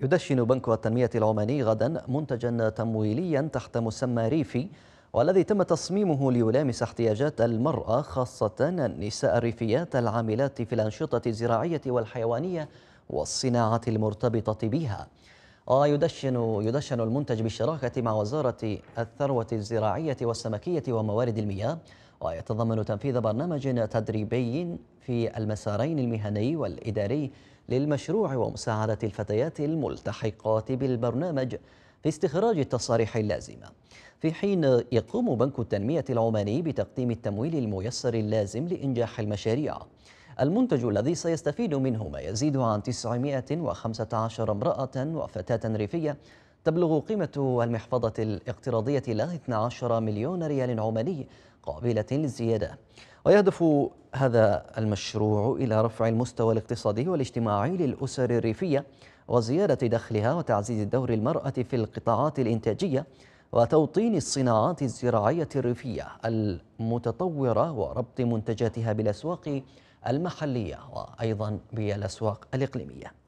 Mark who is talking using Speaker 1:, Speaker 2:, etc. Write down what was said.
Speaker 1: يدشن بنك التنمية العماني غدا منتجا تمويليا تحت مسمى ريفي والذي تم تصميمه ليلامس احتياجات المرأة خاصة النساء الريفيات العاملات في الأنشطة الزراعية والحيوانية والصناعة المرتبطة بها ويدشن آه، يدشن المنتج بالشراكة مع وزارة الثروة الزراعية والسمكية وموارد المياه ويتضمن تنفيذ برنامج تدريبي في المسارين المهني والإداري للمشروع ومساعدة الفتيات الملتحقات بالبرنامج في استخراج التصاريح اللازمة في حين يقوم بنك التنمية العماني بتقديم التمويل الميسر اللازم لإنجاح المشاريع المنتج الذي سيستفيد منه ما يزيد عن 915 امرأة وفتاة ريفية تبلغ قيمة المحفظة الاقتراضية إلى 12 مليون ريال عماني قابلة للزيادة ويهدف هذا المشروع إلى رفع المستوى الاقتصادي والاجتماعي للأسر الريفية وزيادة دخلها وتعزيز دور المرأة في القطاعات الإنتاجية وتوطين الصناعات الزراعية الريفية المتطورة وربط منتجاتها بالأسواق المحلية وأيضا بالأسواق الإقليمية